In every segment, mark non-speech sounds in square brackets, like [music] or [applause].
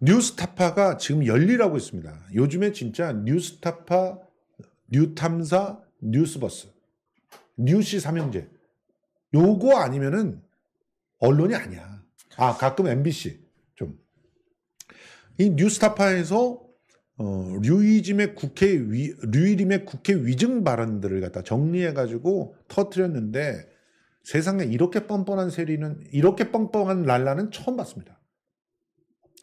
뉴스타파가 지금 열리라고 있습니다. 요즘에 진짜 뉴스타파, 뉴탐사, 뉴스버스, 뉴시 삼형제 요거 아니면은 언론이 아니야. 아 가끔 MBC 좀 이 뉴스타파에서 어, 류이즘의 국회 위, 류이림의 국회 위증 발언들을 갖다 정리해 가지고 터트렸는데 세상에 이렇게 뻔뻔한 세리는 이렇게 뻔뻔한 랄라는 처음 봤습니다.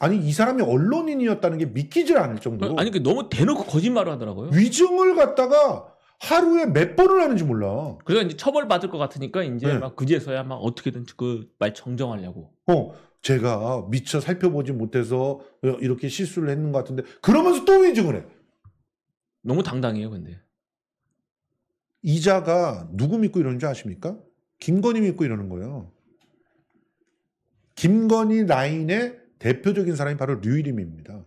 아니 이 사람이 언론인이었다는 게 믿기질 않을 정도로 아니 그 너무 대놓고 거짓말을 하더라고요. 위증을 갖다가 하루에 몇 번을 하는지 몰라. 그래서 이제 처벌 받을 것 같으니까 이제 네. 막 그제서야 막 어떻게든 그 말 정정하려고. 어, 제가 미처 살펴보지 못해서 이렇게 실수를 했는 것 같은데 그러면서 또 위증을 해. 너무 당당해요, 근데. 이자가 누구 믿고 이러는 줄 아십니까? 김건희 믿고 이러는 거예요. 김건희 라인에 대표적인 사람이 바로 류일임입니다.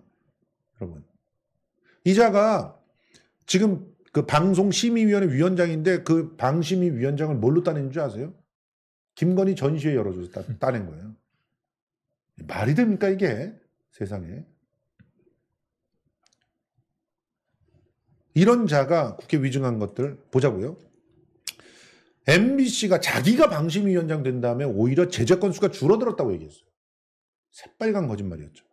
여러분. 이자가 지금 그 방송심의위원회 위원장인데 그 방심위위원장을 뭘로 따낸 줄 아세요? 김건희 전시회 열어줘서 따, [laughs] 따낸 거예요. 말이 됩니까, 이게? 세상에. 이런 자가 국회 위증한 것들 보자고요. MBC가 자기가 방심위원장 된 다음에 오히려 제재 건수가 줄어들었다고 얘기했어요. 새빨간 거짓말이었죠.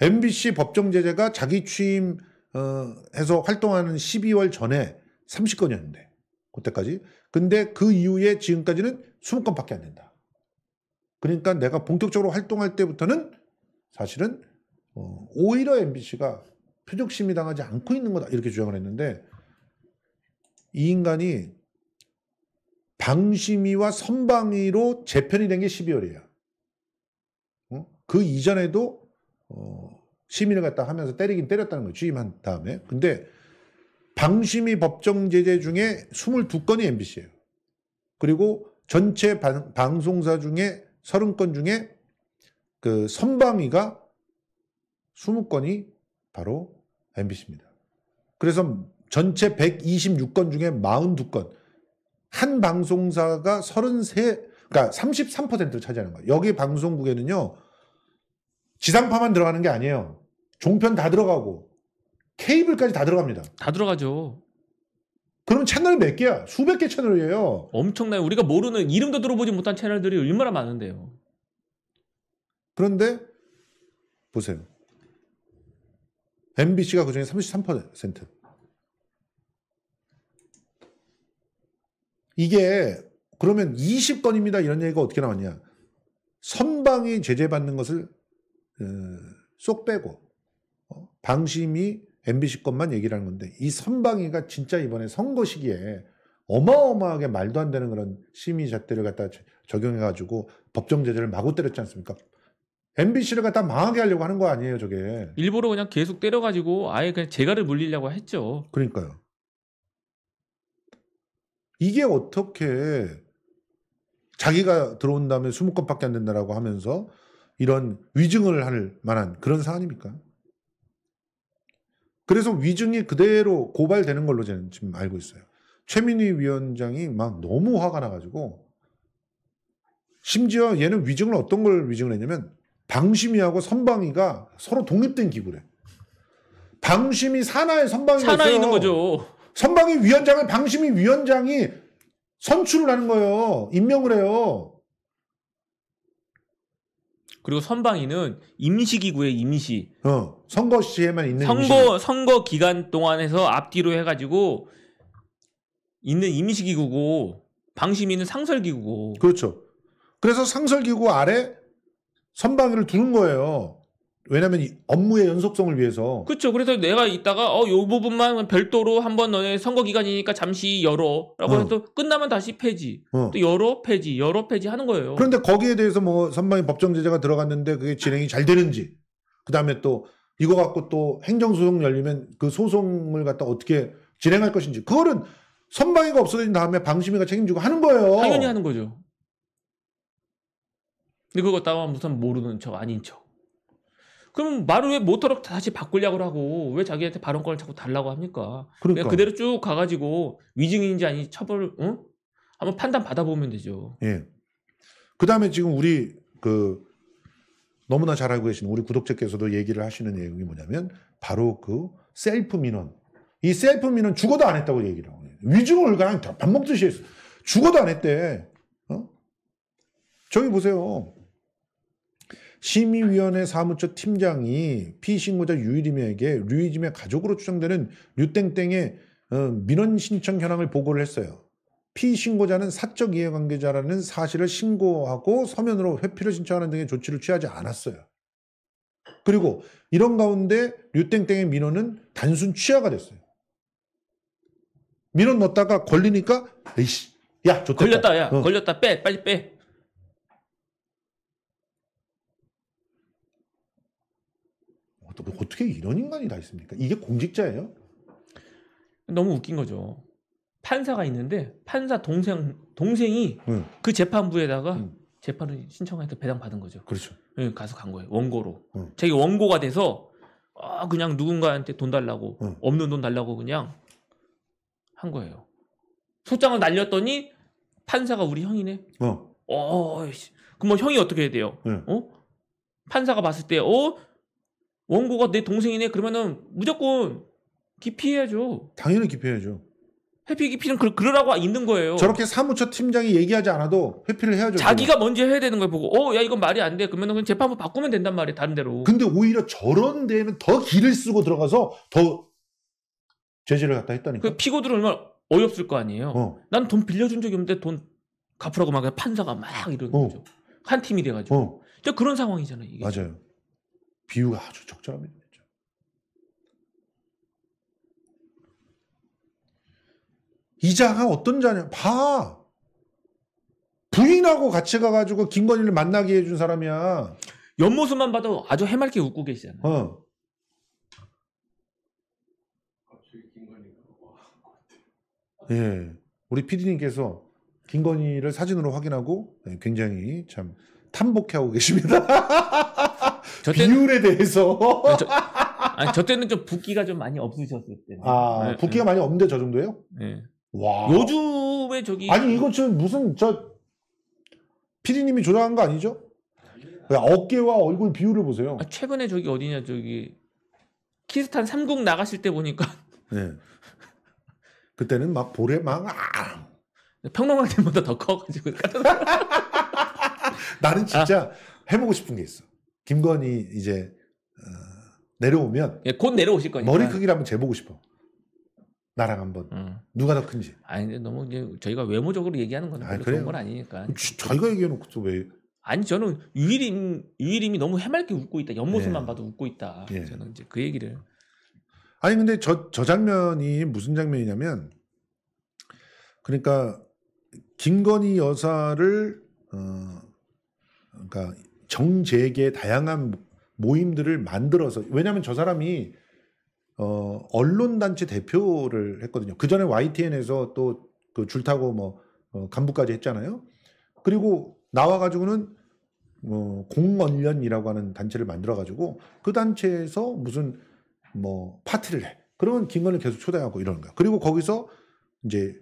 MBC 법정제재가 자기 취임해서 어, 활동하는 12월 전에 30건이었는데 그때까지. 근데 그 이후에 지금까지는 20건밖에 안 된다. 그러니까 내가 본격적으로 활동할 때부터는 사실은 어, 오히려 MBC가 표적심이 당하지 않고 있는 거다 이렇게 주장을 했는데 이 인간이 방심위와 선방위로 재편이 된 게 12월이에요. 그 이전에도 어, 시민을 갖다 하면서 때리긴 때렸다는 거예요. 취임한 다음에. 근데 방심위 법정 제재 중에 22건이 MBC예요. 그리고 전체 방, 방송사 중에 30건 중에 그 선방위가 20건이 바로 MBC입니다. 그래서 전체 126건 중에 42건 한 방송사가 33 그러니까 33%를 차지하는 거예요. 여기 방송국에는요. 지상파만 들어가는 게 아니에요. 종편 다 들어가고 케이블까지 다 들어갑니다. 다 들어가죠. 그럼 채널 몇 개야? 수백 개 채널이에요. 엄청나요. 우리가 모르는 이름도 들어보지 못한 채널들이 얼마나 많은데요. 그런데 보세요. MBC가 그중에 33%. 이게 그러면 20건입니다. 이런 얘기가 어떻게 나왔냐. 선방이 제재받는 것을 그, 쏙 빼고 어, 방심이 MBC 것만 얘기를 하는 건데 이 선방위가 진짜 이번에 선거 시기에 어마어마하게 말도 안 되는 그런 심의 잣대를 갖다 적용해가지고 법정 제재를 마구 때렸지 않습니까? MBC를 갖다 망하게 하려고 하는 거 아니에요, 저게. 일부러 그냥 계속 때려가지고 아예 그냥 재갈을 물리려고 했죠. 그러니까요. 이게 어떻게 자기가 들어온 다음에 20건밖에 안 된다라고 하면서 이런 위증을 할 만한 그런 사안입니까? 그래서 위증이 그대로 고발되는 걸로 저는 지금 알고 있어요. 최민희 위원장이 막 너무 화가 나가지고 심지어 얘는 위증을 어떤 걸 위증을 했냐면 방심이하고 선방이가 서로 독립된 기구래. 방심이 산하에 선방이가 산하 있는 거죠. 선방이 위원장을 방심이 위원장이 선출을 하는 거예요. 임명을 해요. 그리고 선방위는 임시기구의 임시. 어. 선거 시에만 있는 선거 임시. 선거 기간 동안에서 앞뒤로 해가지고 있는 임시기구고 방심위는 상설기구고. 그렇죠. 그래서 상설기구 아래 선방위를 두는 거예요. 왜냐면 하 업무의 연속성을 위해서. 그렇죠. 그래서 내가 이따가 어 요 부분만 별도로 한번 너네 선거 기간이니까 잠시 열어라고 해서 어. 끝나면 다시 폐지. 어. 또 열어 폐지, 열어 폐지 하는 거예요. 그런데 거기에 대해서 뭐 선방위 법정 제재가 들어갔는데 그게 진행이 잘 되는지. 그다음에 또 이거 갖고 또 행정 소송 열리면 그 소송을 갖다 어떻게 진행할 것인지. 그거는 선방위가 없어진 다음에 방심위가 책임지고 하는 거예요. 당연히 하는 거죠. 근데 그거 따면 무슨 모르는 척 아닌 척. 그럼 말을 왜 모터로 다시 바꾸려고 하고 왜 자기한테 발언권을 자꾸 달라고 합니까? 그러니까 그대로 쭉 가가지고 위증인지 아닌지 처벌 응? 한번 판단 받아보면 되죠. 예. 그 다음에 지금 우리 그 너무나 잘 알고 계시는 우리 구독자께서도 얘기를 하시는 내용이 뭐냐면 바로 그 셀프 민원. 이 셀프 민원 죽어도 안 했다고 얘기를 하고 위증을 그냥 밥 먹듯이 했어. 죽어도 안 했대. 어? 저기 보세요. 심의위원회 사무처 팀장이 피신고자 유일임에게 류이즘의 가족으로 추정되는 류땡땡의 어, 민원 신청 현황을 보고를 했어요. 피신고자는 사적 이해관계자라는 사실을 신고하고 서면으로 회피를 신청하는 등의 조치를 취하지 않았어요. 그리고 이런 가운데 류땡땡의 민원은 단순 취하가 됐어요. 민원 넣었다가 걸리니까 에이씨 야 좋다. 걸렸다 야 어. 걸렸다 빼 빨리 빼뭐 어떻게 이런 인간이 다 있습니까? 이게 공직자예요? 너무 웃긴 거죠. 판사가 있는데 판사 동생 동생이 응. 그 재판부에다가 응. 재판을 신청해서 배당 받은 거죠. 그렇죠. 예, 가서 간 거예요. 원고로. 응. 자기 원고가 돼서 아 그냥 누군가한테 돈 달라고 없는 돈 달라고 그냥 한 거예요. 소장을 날렸더니 판사가 우리 형이네. 어. 어, 이 그럼 뭐 형이 어떻게 해야 돼요? 어? 판사가 봤을 때, 어? 원고가 내 동생이네 그러면은 무조건 기피해야죠. 당연히 기피해야죠. 회피 기피는 그, 그러라고 있는 거예요. 저렇게 사무처 팀장이 얘기하지 않아도 회피를 해야죠. 자기가 그거. 먼저 해야 되는 거예요. 보고 어야 이건 말이 안 돼. 그러면은 그냥 재판부 바꾸면 된단 말이에요. 다른 데로. 근데 오히려 저런 데에는 더 길을 쓰고 들어가서 더 제재를 갖다 했다니까. 그 피고들은 얼마나 어이없을 거 아니에요. 어. 난돈 빌려준 적이 없는데 돈 갚으라고 막 판사가 막 이러는 어. 거죠. 한 팀이 돼가지고. 어. 그런 상황이잖아요. 이게. 맞아요. 비유가 아주 적절합니다. 이자가 어떤 자냐? 봐. 부인하고 같이 가가지고 김건희를 만나게 해준 사람이야. 옆모습만 봐도 아주 해맑게 웃고 계시잖아요. 어. 예. 우리 피디님께서 김건희를 사진으로 확인하고 네, 굉장히 참 탐복해하고 계십니다. [laughs] 저 때는, 비율에 대해서. 아, 저, 아니, 저 때는 좀 붓기가 좀 많이 없으셨을 때. 아, 네, 네, 붓기가 많이 없는데 저 정도예요? 네. 와. 요즘에 저기. 아니, 이거 지금 무슨, 저, 피디님이 조장한 거 아니죠? 어깨와 얼굴 비율을 보세요. 아, 최근에 저기 어디냐, 저기, 키스탄 3국 나가실 때 보니까. [laughs] 네. 그때는 막 볼에 막, 아! 평론가때보다더 커가지고. [laughs] 나는 진짜 아. 해보고 싶은 게 있어. 김건희 이제 어, 내려오면 예, 곧 내려오실 거니까 머리 크기를 한번 재보고 싶어. 나랑 한번 음. 누가 더 큰지. 아니 너무 이제 저희가 외모적으로 얘기하는 건 아니, 그런 건 아니니까. 저희가 얘기해놓고 또 왜? 아니 저는 유일임 유일임이 너무 해맑게 웃고 있다. 옆모습만 예. 봐도 웃고 있다. 예. 저는 이제 그 얘기를. 아니 근데 저 저 장면이 무슨 장면이냐면 그러니까 김건희 여사를 어 그러니까 정재계 다양한 모임들을 만들어서 왜냐하면 저 사람이 어, 언론단체 대표를 했거든요. 그 전에 YTN에서 또그 줄타고 뭐 어, 간부까지 했잖아요. 그리고 나와가지고는 어, 공언련이라고 하는 단체를 만들어가지고 그 단체에서 무슨 뭐 파티를 해. 그러면 김건희 계속 초대하고 이러는 거야. 그리고 거기서 이제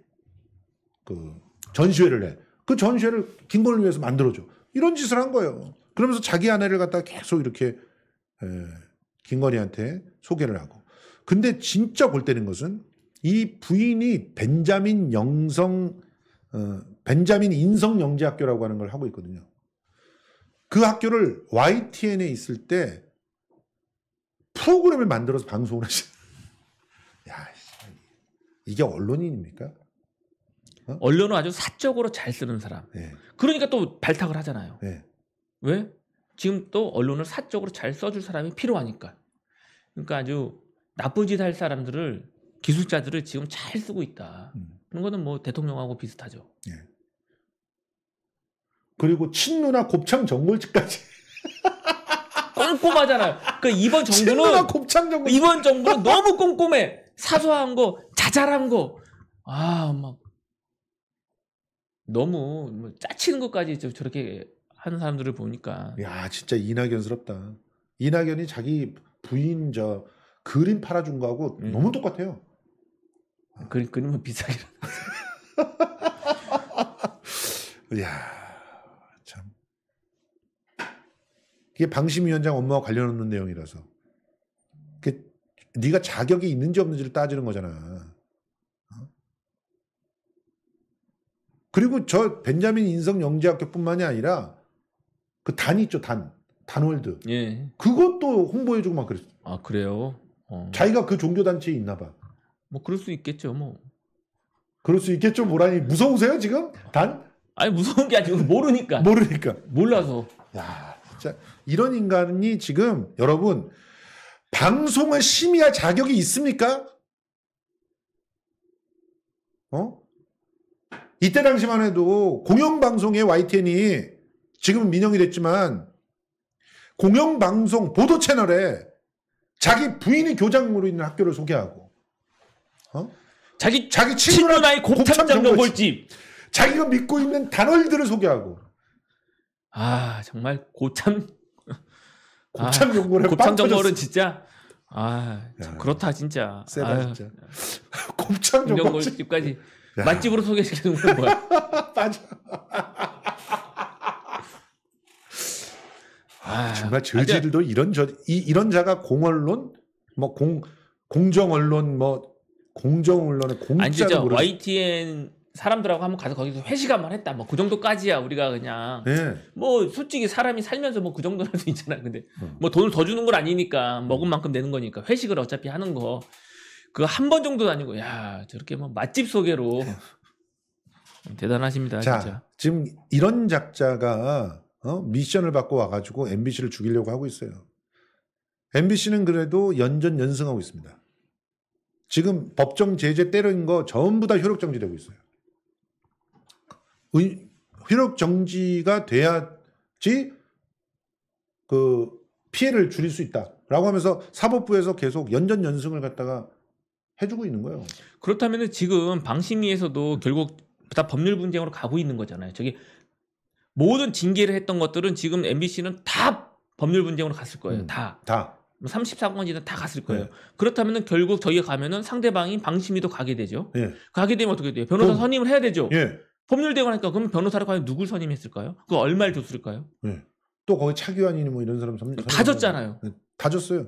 그 전시회를 해. 그 전시회를 김건희 위해서 만들어줘. 이런 짓을 한 거예요. 그러면서 자기 아내를 갖다 가 계속 이렇게 에, 김건희한테 소개를 하고. 근데 진짜 골때는 것은 이 부인이 벤자민 영성 어, 벤자민 인성 영재학교라고 하는 걸 하고 있거든요. 그 학교를 YTN에 있을 때 프로그램을 만들어서 방송을 하시는. [laughs] 야, 이게 언론인입니까? 어? 언론은 아주 사적으로 잘 쓰는 사람. 네. 그러니까 또 발탁을 하잖아요. 네. 왜? 지금 또 언론을 사적으로 잘 써줄 사람이 필요하니까. 그러니까 아주 나쁜 짓 할 사람들을 기술자들을 지금 잘 쓰고 있다. 음. 그런 거는 뭐 대통령하고 비슷하죠. 예. 그리고 친누나 곱창 정글집까지. [laughs] 꼼꼼하잖아요. 그 이번 정부는 곱창 정글. 이번 정부는 너무 꼼꼼해. 사소한 거, 자잘한 거. 아, 막 너무 뭐 짜치는 것까지 저렇게 하는 사람들을 보니까 야 진짜 이낙연스럽다. 이낙연이 자기 부인 저 그림 팔아준 거하고 음. 너무 똑같아요. 그 그림은 비싸게. 이야 [laughs] 참 이게 방심위원장 엄마와 관련 없는 내용이라서 그 네가 자격이 있는지 없는지를 따지는 거잖아. 어? 그리고 저 벤자민 인성 영재학교뿐만이 아니라 그단 있죠 단 단월드. 예. 그것도 홍보해주고 막 그랬어. 아 그래요. 어. 자기가 그 종교 단체에 있나봐. 뭐 그럴 수 있겠죠 뭐. 그럴 수 있겠죠 뭐라니 무서우세요 지금 단? 아니 무서운 게 아니고 모르니까. [laughs] 모르니까. 몰라서. 야 진짜 이런 인간이 지금 여러분 방송을 심의할 자격이 있습니까? 어? 이때 당시만 해도 공영방송에 YTN이 지금은 민영이 됐지만 공영방송 보도 채널에 자기 부인이 교장으로 있는 학교를 소개하고 어? 자기 자기 친누나의 곱창장 전골집 자기가 믿고 있는 단월들을 소개하고 아 정말 고참 곱창 [laughs] 전골에 아, 곱창 전골 진짜 아 야, 그렇다 진짜 세다 아, 진짜 [laughs] 곱창 전골집까지 맛집으로 소개시켜는 거야 [laughs] 맞아 아, 정말 그러니까 저들도 이런 저 이, 이런 자가 공언론 뭐 공 공정 언론 뭐 공정 언론의 공짜로 모르 YTN 사람들하고 한번 가서 거기서 회식 한번 했다. 뭐 그 정도까지야 우리가 그냥 네. 뭐 솔직히 사람이 살면서 뭐 그 정도는 수 있잖아. 근데 음. 뭐 돈을 더 주는 건 아니니까 먹은 만큼 내는 거니까 회식을 어차피 하는 거 그거 한번 정도 아니고 야 저렇게 뭐 맛집 소개로 네. 대단하십니다. 자, 진짜. 지금 이런 작자가 어? 미션을 받고 와가지고 MBC를 죽이려고 하고 있어요. MBC는 그래도 연전 연승하고 있습니다. 지금 법정 제재 때린 거 전부 다 효력 정지되고 있어요. 의, 효력 정지가 돼야지 그 피해를 줄일 수 있다라고 하면서 사법부에서 계속 연전 연승을 갖다가 해주고 있는 거예요. 그렇다면 지금 방심위에서도 결국 다 법률 분쟁으로 가고 있는 거잖아요. 저기 모든 징계를 했던 것들은 지금 MBC는 다 법률 분쟁으로 갔을 거예요. 음, 다. 다. 3 4건지는다 갔을 거예요. 네. 그렇다면 결국 저기가 가면은 상대방인 방심위도 가게 되죠. 네. 가게 되면 어떻게 돼요? 변호사 그럼, 선임을 해야 되죠. 네. 예. 법률대관 하니까 그럼 변호사를 과연 누굴 선임했을까요? 그 얼마를 줬을까요? 예. 또 거기 차기환이니 뭐 이런 사람 선임. 다 줬잖아요. 다 줬어요.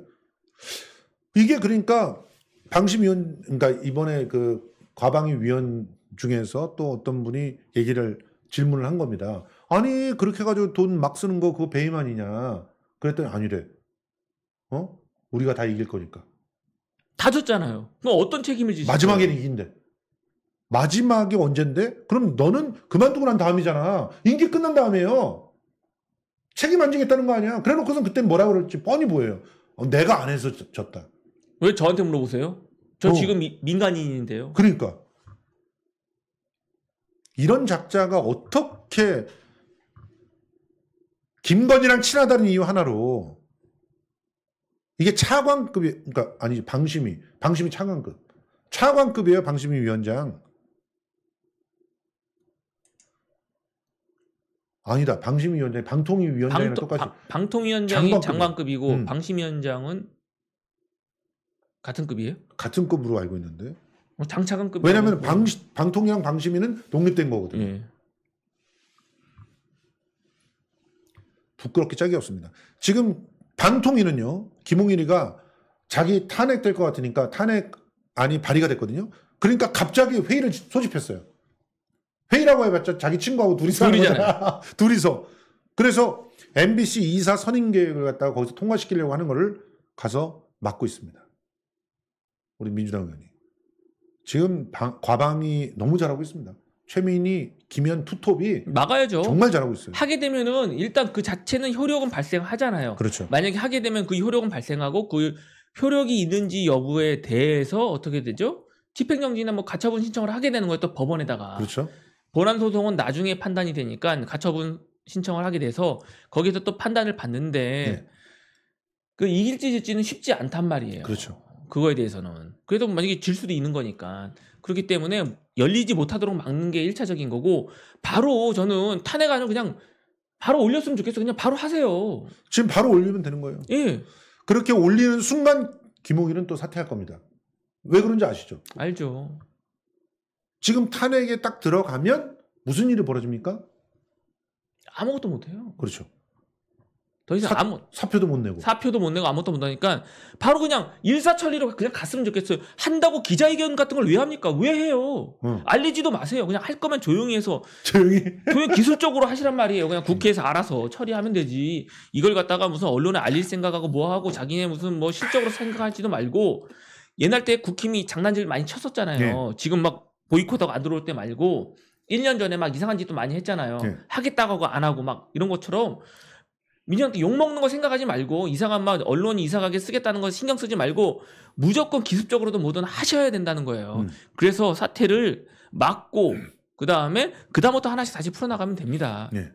이게 그러니까 방심위원, 그러니까 이번에 그 과방위 위원 중에서 또 어떤 분이 얘기를 질문을 한 겁니다. 아니 그렇게 해가지고 돈 막 쓰는 거 그거 배임 아니냐 그랬더니 아니래 어 우리가 다 이길 거니까 다 졌잖아요 그럼 어떤 책임을 지지 마지막에는 이긴대 마지막이 언젠데 그럼 너는 그만두고 난 다음이잖아 인기 끝난 다음에요 책임 안 지겠다는 거 아니야 그래 놓고선 그때 뭐라 그럴지 뻔히 보여요 어, 내가 안 해서 졌다 왜 저한테 물어보세요 저 어. 지금 미, 민간인인데요 그러니까 이런 작자가 어떻게 김건희랑 친하다는 이유 하나로 이게 차관급이 그러니까 아니 방심이 방심이 차관급 차관급이에요 방심이 위원장 아니다 방심위 위원장이 방통위 위원장이랑 방토, 똑같이 방통위 원장이 장관급. 이고 음. 방심위 원장은 같은 급이에요? 같은 급으로 알고 있는데 장차관급 왜냐하면 방, 방통위랑 방심위는 독립된 거거든요 예. 부끄럽게 짝이 없습니다. 지금 반통일은요, 김홍일이가 자기 탄핵될 것 같으니까 탄핵안이 발의가 됐거든요. 그러니까 갑자기 회의를 소집했어요. 회의라고 해봤자 자기 친구하고 둘이서 둘이잖아요. [laughs] 둘이서. 그래서 MBC 이사 선임 계획을 갖다가 거기서 통과시키려고 하는 거를 가서 막고 있습니다. 우리 민주당 의원이. 지금 방, 과방이 너무 잘하고 있습니다. 최민희, 김현 투톱이 막아야죠. 정말 잘하고 있어요. 하게 되면은 일단 그 자체는 효력은 발생하잖아요. 그렇죠. 만약에 하게 되면 그 효력은 발생하고 그 효력이 있는지 여부에 대해서 어떻게 되죠? 집행정지나 뭐 가처분 신청을 하게 되는 거예요. 또 법원에다가. 그렇죠. 본안 소송은 나중에 판단이 되니까 가처분 신청을 하게 돼서 거기서 또 판단을 받는데 네. 그 이길지 질지는 쉽지 않단 말이에요. 그렇죠. 그거에 대해서는 그래도 만약에 질 수도 있는 거니까 그렇기 때문에 열리지 못하도록 막는 게 1차적인 거고 바로 저는 탄핵 안을 그냥 바로 올렸으면 좋겠어 그냥 바로 하세요 지금 바로 올리면 되는 거예요 예 그렇게 올리는 순간 김홍일은 또 사퇴할 겁니다 왜 그런지 아시죠 알죠 지금 탄핵에 딱 들어가면 무슨 일이 벌어집니까 아무것도 못해요 그렇죠 더 이상 사, 아무 사표도 못 내고 사표도 못 내고 아무것도 못 하니까 바로 그냥 일사천리로 그냥 갔으면 좋겠어요. 한다고 기자회견 같은 걸 왜 합니까? 왜 해요? 응. 알리지도 마세요. 그냥 할 거면 조용히 해서 [laughs] 조용히 조용히 기술적으로 하시란 말이에요. 그냥 국회에서 알아서 처리하면 되지. 이걸 갖다가 무슨 언론에 알릴 생각하고 뭐 하고 자기네 무슨 뭐 실적으로 생각할지도 말고 옛날 때 국힘이 장난질 많이 쳤었잖아요. 네. 지금 막 보이콧하고 안 들어올 때 말고 1년 전에 막 이상한 짓도 많이 했잖아요. 네. 하겠다고 하고 안 하고 막 이런 것처럼 민영한테 욕먹는 거 생각하지 말고 이상한 막 언론이 이상하게 쓰겠다는 거 신경 쓰지 말고 무조건 기습적으로도 뭐든 하셔야 된다는 거예요. 음. 그래서 사태를 막고 그 다음에 그 다음부터 하나씩 다시 풀어나가면 됩니다. 네.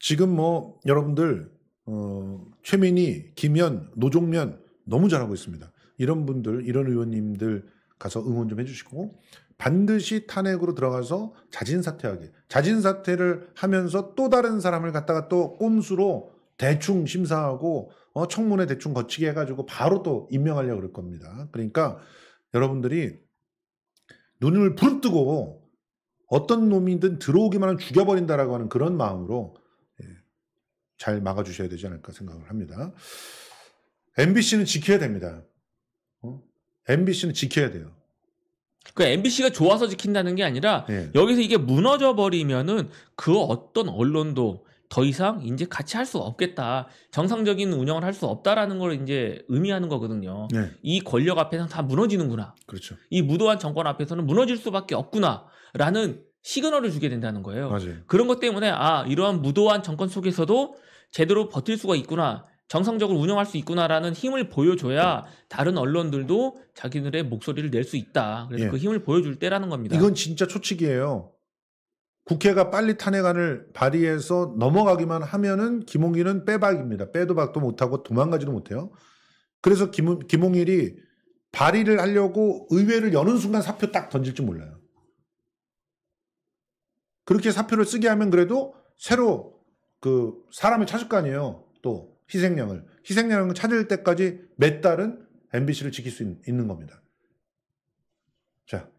지금 뭐 여러분들 어, 최민희, 김현, 노종면 너무 잘하고 있습니다. 이런 분들, 이런 의원님들 가서 응원 좀 해주시고 반드시 탄핵으로 들어가서 자진 사퇴하게. 자진 사퇴를 하면서 또 다른 사람을 갖다가 또 꼼수로 대충 심사하고 어, 청문회 대충 거치게 해가지고 바로 또 임명하려고 그럴 겁니다. 그러니까 여러분들이 눈을 불뜨고 어떤 놈이든 들어오기만 하면 죽여버린다라고 하는 그런 마음으로 예, 잘 막아주셔야 되지 않을까 생각을 합니다. MBC는 지켜야 됩니다. 어? MBC는 지켜야 돼요. 그 그러니까 MBC가 좋아서 지킨다는 게 아니라 예. 여기서 이게 무너져 버리면은 그 어떤 언론도 더 이상 이제 같이 할 수 없겠다. 정상적인 운영을 할 수 없다라는 걸 이제 의미하는 거거든요. 네. 이 권력 앞에서다 무너지는구나. 그렇죠. 이 무도한 정권 앞에서는 무너질 수밖에 없구나라는 시그널을 주게 된다는 거예요. 맞아요. 그런 것 때문에 아, 이러한 무도한 정권 속에서도 제대로 버틸 수가 있구나. 정상적으로 운영할 수 있구나라는 힘을 보여줘야 다른 언론들도 자기들의 목소리를 낼 수 있다. 그래서 예. 그 힘을 보여줄 때라는 겁니다. 이건 진짜 초칙이에요. 국회가 빨리 탄핵안을 발의해서 넘어가기만 하면은 김홍일은 빼박입니다. 빼도 박도 못하고 도망가지도 못해요. 그래서 김, 김홍일이 발의를 하려고 의회를 여는 순간 사표 딱 던질 줄 몰라요. 그렇게 사표를 쓰게 하면 그래도 새로 그 사람을 찾을 거 아니에요. 또 희생양을 희생양을 찾을 때까지 몇 달은 MBC를 지킬 수 있는 겁니다. 자,